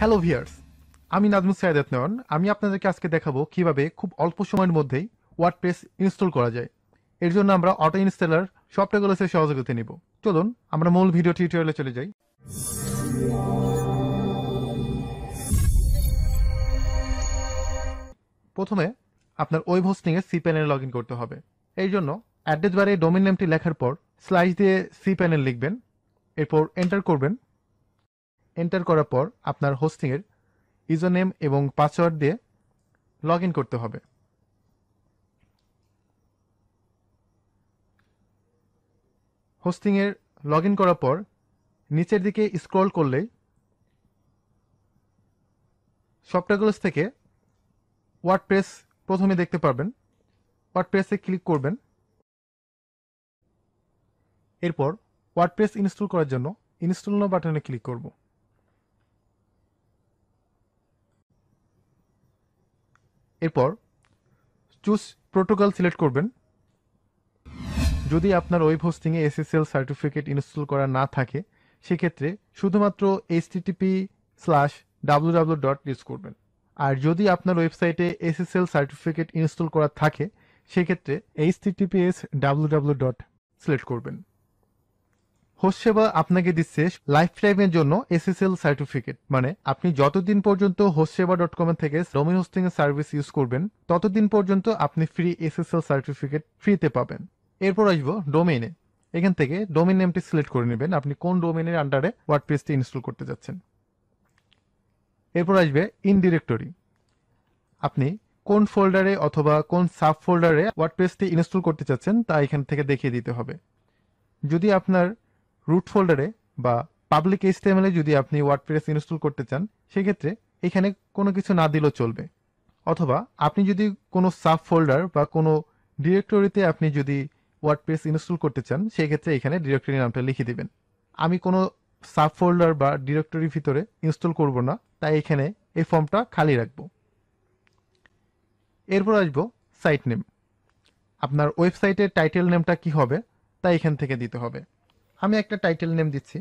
hello viewers আমি নাজমু সাইদ নয়ন আমি আপনাদেরকে আজকে দেখাবো কিভাবে খুব অল্প সময়ের মধ্যেই ওয়ার্ডপ্রেস ইনস্টল করা যায় এর জন্য আমরা অটো ইনস্টলার সফটওয়্যারগুলোর সহযোগিতা নিব চলুন আমরা মূল ভিডিও টিউটোরিয়ালে চলে যাই প্রথমে আপনার ওয়েব হোস্টিংয়ে সি প্যানেল লগ করতে হবে এই জন্য অ্যাড্রেস বারে ডোমিন নেমটি লেখার পর স্লাইস দিয়ে সি প্যানেল লিখবেন এরপর এন্টার করবেন এন্টার করার পর আপনার হোস্টিংয়ের ইউজারনেম এবং পাসওয়ার্ড দিয়ে লগ করতে হবে হোস্টিংয়ের লগ ইন করার পর নিচের দিকে স্ক্রল করলে সফটওয়্যারগুলোস থেকে ওয়ার্ডপ্রেস প্রথমে দেখতে পারবেন ওয়ার্ডপ্রেসে ক্লিক করবেন এরপর ওয়ার্ডপ্রেস ইনস্টল করার জন্য ইনস্টল বাটনে ক্লিক করবো এরপর চুজ প্রোটোকল সিলেক্ট করবেন যদি আপনার ওয়েব হোস্টিংয়ে এসএসএল সার্টিফিকেট ইনস্টল করা না থাকে সেক্ষেত্রে শুধুমাত্র HTTP slash W W dot use করবেন আর যদি আপনার ওয়েবসাইটে এসএসএল সার্টিফিকেট ইনস্টল করা থাকে সেক্ষেত্রে HTTPS W W dot select করবেন হোস্ট সেবা আপনাকে দিচ্ছে লাইফ টাইমের জন্য এসএসএল সার্টিফিকেট মানে আপনি যতদিন পর্যন্ত হোস্ট সেবা ডট কম থেকে ডোমি হোস্টিং এর সার্ভিস ইউজ করবেন ততদিন পর্যন্ত আপনি ফ্রি এসএসএল সার্টিফিকেট ফ্রিতে পাবেন এরপর আসবো ডোমেইনে এখান থেকে ডোমেন নেমটি সিলেক্ট করে নেবেন আপনি কোন ডোমেনের আন্ডারে ওয়ার্ডপ্রেসটি ইনস্টল করতে যাচ্ছেন এরপর আসবে ইন ডিরেক্টরি আপনি কোন ফোল্ডারে অথবা কোন সাব ফোল্ডারে ওয়ার্ডপ্রেসটি ইনস্টল করতে চাচ্ছেন তা এখান থেকে দেখিয়ে দিতে হবে যদি আপনার রুট ফোল্ডারে বা পাবলিক এসটেমেলে যদি আপনি ওয়ার্ডপ্রেস ইনস্টল করতে চান সেক্ষেত্রে এখানে কোনো কিছু না দিলেও চলবে অথবা আপনি যদি কোনো সাব ফোল্ডার বা কোনো ডিরেক্টরিতে আপনি যদি ওয়ার্ডপ্রেস ইনস্টল করতে চান সেক্ষেত্রে এখানে ডিরেক্টরি নামটা লিখে দিবেন আমি কোনো সাব ফোল্ডার বা ডিরেক্টরির ভিতরে ইনস্টল করব না তাই এখানে এই ফর্মটা খালি রাখব এরপর আসবো সাইট নেম আপনার ওয়েবসাইটের টাইটেল নেমটা কি হবে তা এখান থেকে দিতে হবে আমি একটা টাইটেল নেম দিচ্ছি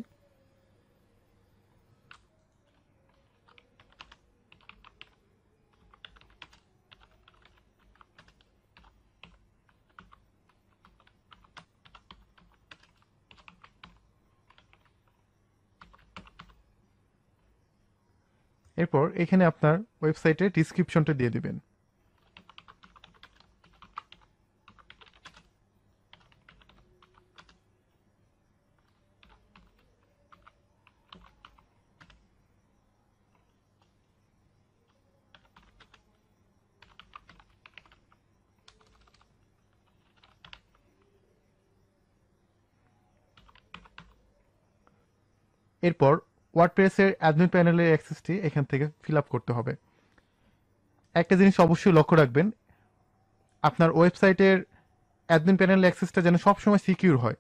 এরপর এখানে আপনার ওয়েবসাইটে ডিসক্রিপশনটা দিয়ে দিবেন এরপর ওয়ার্ডপ্রেসের অ্যাডমিন প্যানেলের অ্যাক্সেসটি এখান থেকে ফিল আপ করতে হবে একটা জিনিস অবশ্যই লক্ষ্য রাখবেন আপনার ওয়েবসাইটের অ্যাডমিন প্যানেল অ্যাক্সেসটা যেন সবসময় সিকিউর হয়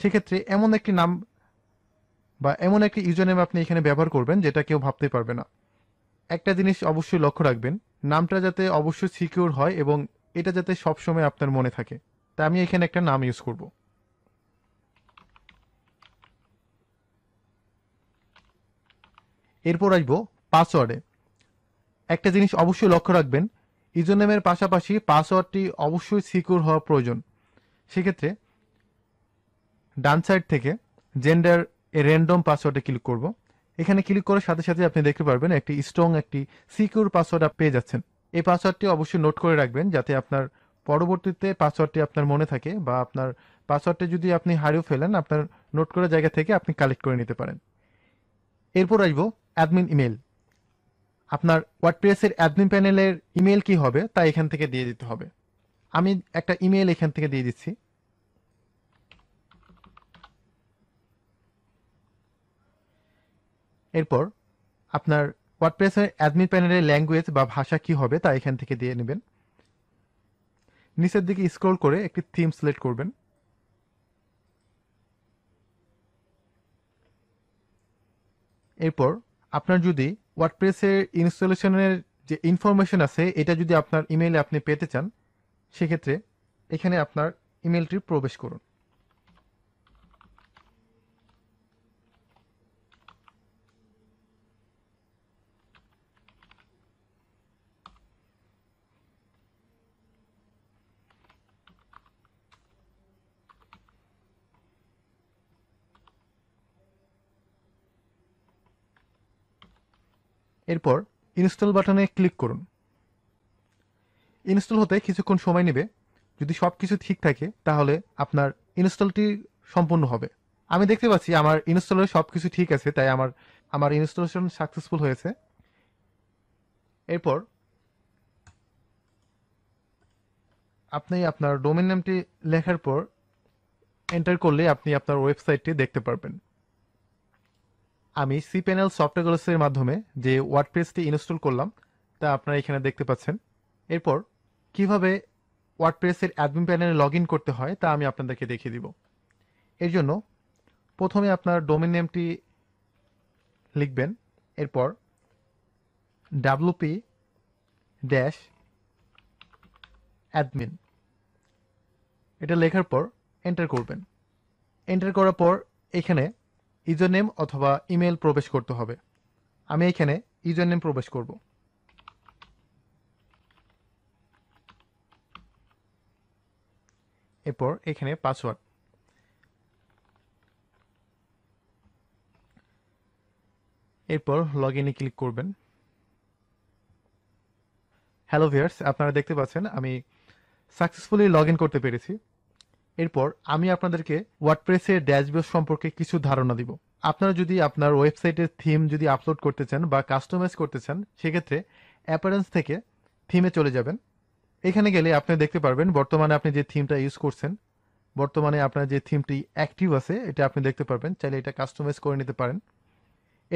সেক্ষেত্রে এমন একটি নাম বা এমন একটি ইউজার নেম আপনি এখানে ব্যবহার করবেন যেটা কেউ ভাবতে পারবে না একটা জিনিস অবশ্যই লক্ষ্য রাখবেন নামটা যাতে অবশ্যই সিকিউর হয় এবং এটা যাতে সবসময় আপনার মনে থাকে তা আমি এখানে একটা নাম ইউজ করবো এরপর আসবো পাসওয়ার্ডে একটা জিনিস অবশ্যই লক্ষ্য রাখবেন ইউজারনেমের পাশাপাশি পাসওয়ার্ডটি অবশ্যই সিকিউর হওয়া প্রয়োজন সেক্ষেত্রে ডান সাইড থেকে জেন্ডার এ র্যান্ডম পাসওয়ার্ডে ক্লিক করব এখানে ক্লিক করার সাথে সাথে আপনি দেখতে পারবেন একটি স্ট্রং একটি সিকিউর পাসওয়ার্ড পেয়ে যাচ্ছেন এই পাসওয়ার্ডটি অবশ্যই নোট করে রাখবেন যাতে আপনার পরবর্তীতে পাসওয়ার্ডটি আপনার মনে থাকে বা আপনার পাসওয়ার্ডটি যদি আপনি হারিয়ে ফেলেন আপনার নোট করা জায়গা থেকে আপনি কালেক্ট করে নিতে পারেন এরপর আসবো অ্যাডমিন ইমেল আপনার ওয়ার্ডপ্রেসের অ্যাডমিন প্যানেলের ইমেল কি হবে তা এখান থেকে দিয়ে দিতে হবে আমি একটা ইমেল এখান থেকে দিয়ে দিচ্ছি এরপর আপনার ওয়ার্ডপ্রেসের অ্যাডমিন প্যানেলের ল্যাঙ্গুয়েজ বা ভাষা কি হবে তা এখান থেকে দিয়ে নেবেন নিচের দিকে স্ক্রল করে একটি থিম সিলেক্ট করবেন এরপর আপনার যদি ওয়ার্ডপ্রেসের ইনস্টলেশনের যে ইনফরমেশন আছে এটা যদি আপনার ইমেইলে আপনি পেতে চান সেক্ষেত্রে এখানে আপনার ইমেলটি প্রবেশ করুন এরপর ইনস্টল বাটনে ক্লিক করুন ইনস্টল হতে কিছুক্ষণ সময় নেবে যদি সব কিছু ঠিক থাকে তাহলে আপনার ইনস্টলটি সম্পূর্ণ হবে আমি দেখতে পাচ্ছি আমার ইনস্টলের সব কিছু ঠিক আছে তাই আমার আমার ইনস্টলেশন সাকসেসফুল হয়েছে এরপর আপনি আপনার ডোমেন নামটি লেখার পর এন্টার করলে আপনি আপনার ওয়েবসাইটটি দেখতে পারবেন আমি সিপ্যানেল সফটওয়্যার মাধ্যমে যে ওয়ার্ডপ্রেসটি ইনস্টল করলাম তা আপনারা এখানে দেখতে পাচ্ছেন এরপর কিভাবে ওয়ার্ডপ্রেসের অ্যাডমিন প্যানেলে লগ করতে হয় তা আমি আপনাদেরকে দেখিয়ে দিব এর জন্য প্রথমে আপনার ডোমেন নেমটি লিখবেন এরপর ডাব্লুপি ড্যাশ অ্যাডমিন এটা লেখার পর এন্টার করবেন এন্টার করার পর এখানে নেম অথবা ইমেল প্রবেশ করতে হবে আমি এখানে নেম প্রবেশ করব এরপর এখানে পাসওয়ার্ড এরপর লগ ইনে ক্লিক করবেন হ্যালো ভিয়ার্স আপনারা দেখতে পাচ্ছেন আমি সাকসেসফুলি লগ ইন করতে পেরেছি এরপর আমি আপনাদেরকে ওয়ার্ডপ্রেসের ড্যাশবোর্ড সম্পর্কে কিছু ধারণা দিব আপনারা যদি আপনার ওয়েবসাইটের থিম যদি আপলোড করতে চান বা কাস্টমাইজ করতে চান সেক্ষেত্রে অ্যাপারেন্স থেকে থিমে চলে যাবেন এখানে গেলে আপনি দেখতে পারবেন বর্তমানে আপনি যে থিমটা ইউজ করছেন বর্তমানে আপনার যে থিমটি অ্যাক্টিভ আছে এটা আপনি দেখতে পারবেন চাইলে এটা কাস্টমাইজ করে নিতে পারেন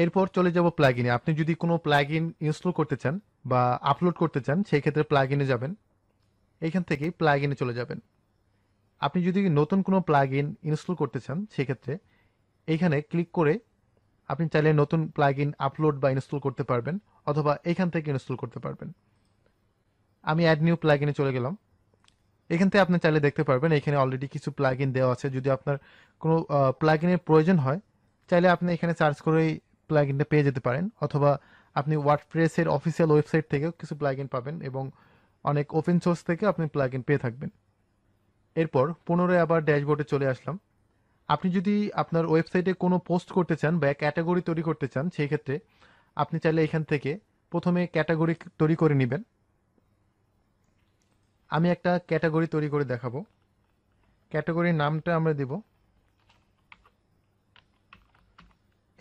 এরপর চলে যাব প্লাগিনে আপনি যদি কোনো ইন ইনস্টল করতে চান বা আপলোড করতে চান সেই ক্ষেত্রে প্ল্যাগিনে যাবেন এখান থেকেই প্ল্যাগিনে চলে যাবেন আপনি যদি নতুন কোনো প্লাগ ইন ইনস্টল করতে চান সেক্ষেত্রে এইখানে ক্লিক করে আপনি চাইলে নতুন প্লাগ ইন আপলোড বা ইনস্টল করতে পারবেন অথবা এইখান থেকে ইনস্টল করতে পারবেন আমি অ্যাড নিউ প্লাগ ইনে চলে গেলাম এখান থেকে আপনি চাইলে দেখতে পারবেন এখানে অলরেডি কিছু প্লাগ ইন দেওয়া আছে যদি আপনার কোনো প্লাগ ইনের প্রয়োজন হয় চাইলে আপনি এখানে সার্চ করেই প্লাগ ইনটা পেয়ে যেতে পারেন অথবা আপনি ওয়ার্ডপ্রেসের অফিসিয়াল ওয়েবসাইট থেকেও কিছু প্লাগ ইন পাবেন এবং অনেক ওপেন সোর্স থেকে আপনি প্লাগ ইন পেয়ে থাকবেন এরপর পুনরায় আবার ড্যাশবোর্ডে চলে আসলাম আপনি যদি আপনার ওয়েবসাইটে কোনো পোস্ট করতে চান বা ক্যাটাগরি তৈরি করতে চান সেই ক্ষেত্রে আপনি চাইলে এখান থেকে প্রথমে ক্যাটাগরি তৈরি করে নেবেন আমি একটা ক্যাটাগরি তৈরি করে দেখাবো ক্যাটাগরির নামটা আমরা দেব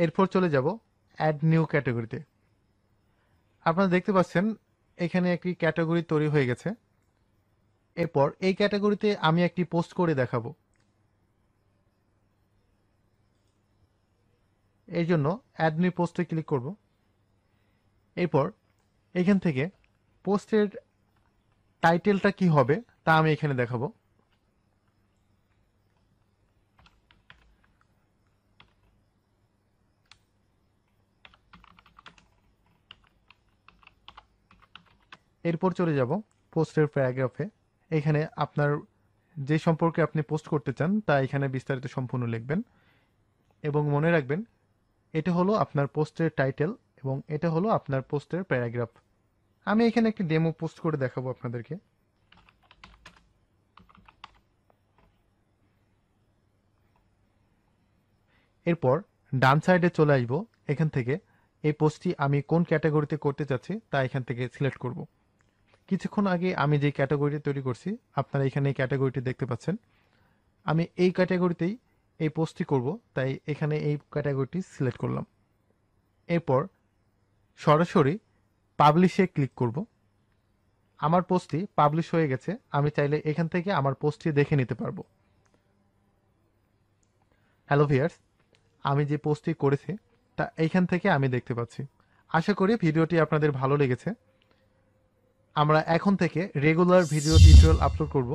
এরপর চলে যাব অ্যাড নিউ ক্যাটাগরিতে আপনারা দেখতে পাচ্ছেন এখানে একটি ক্যাটাগরি তৈরি হয়ে গেছে এরপর এই ক্যাটাগরিতে আমি একটি পোস্ট করে দেখাবো এর জন্য অ্যাড নিউ পোস্টে ক্লিক করব এরপর এখান থেকে পোস্টের টাইটেলটা কি হবে তা আমি এখানে দেখাবো এরপর চলে যাব পোস্টের প্যারাগ্রাফে এখানে আপনার যে সম্পর্কে আপনি পোস্ট করতে চান তা এখানে বিস্তারিত সম্পূর্ণ লিখবেন এবং মনে রাখবেন এটা হলো আপনার পোস্টের টাইটেল এবং এটা হলো আপনার পোস্টের প্যারাগ্রাফ আমি এখানে একটি ডেমো পোস্ট করে দেখাবো আপনাদেরকে এরপর ডান সাইডে চলে আসবো এখান থেকে এই পোস্টটি আমি কোন ক্যাটাগরিতে করতে চাচ্ছি তা এখান থেকে সিলেক্ট করবো কিছুক্ষণ আগে আমি যে ক্যাটাগরিটা তৈরি করছি আপনারা এখানে এই ক্যাটাগরিটি দেখতে পাচ্ছেন আমি এই ক্যাটাগরিতেই এই পোস্টটি করব তাই এখানে এই ক্যাটাগরিটি সিলেক্ট করলাম এরপর সরাসরি পাবলিশে ক্লিক করব আমার পোস্টটি পাবলিশ হয়ে গেছে আমি চাইলে এখান থেকে আমার পোস্টটি দেখে নিতে পারবো হ্যালো ভিয়ার্স আমি যে পোস্টটি করেছি তা এইখান থেকে আমি দেখতে পাচ্ছি আশা করি ভিডিওটি আপনাদের ভালো লেগেছে আমরা এখন থেকে রেগুলার ভিডিও টিউটোরিয়াল আপলোড করব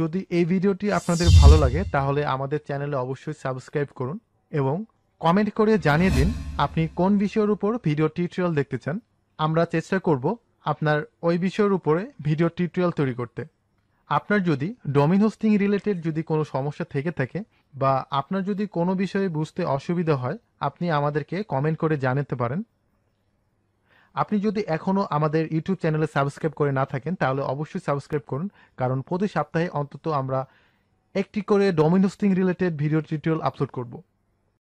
যদি এই ভিডিওটি আপনাদের ভালো লাগে তাহলে আমাদের চ্যানেলে অবশ্যই সাবস্ক্রাইব করুন এবং কমেন্ট করে জানিয়ে দিন আপনি কোন বিষয়ের উপর ভিডিও টিউটোরিয়াল দেখতে চান আমরা চেষ্টা করব আপনার ওই বিষয়ের উপরে ভিডিও টিউটোরিয়াল তৈরি করতে আপনার যদি ডোমিন হোস্টিং রিলেটেড যদি কোনো সমস্যা থেকে থাকে বা আপনার যদি কোনো বিষয়ে বুঝতে অসুবিধা হয় আপনি আমাদেরকে কমেন্ট করে জানাতে পারেন আপনি যদি এখনও আমাদের ইউটিউব চ্যানেলে সাবস্ক্রাইব করে না থাকেন তাহলে অবশ্যই সাবস্ক্রাইব করুন কারণ প্রতি সপ্তাহে অন্তত আমরা একটি করে ডোমিনোস্টিং রিলেটেড ভিডিও টিউটোরিয়াল আপলোড করবো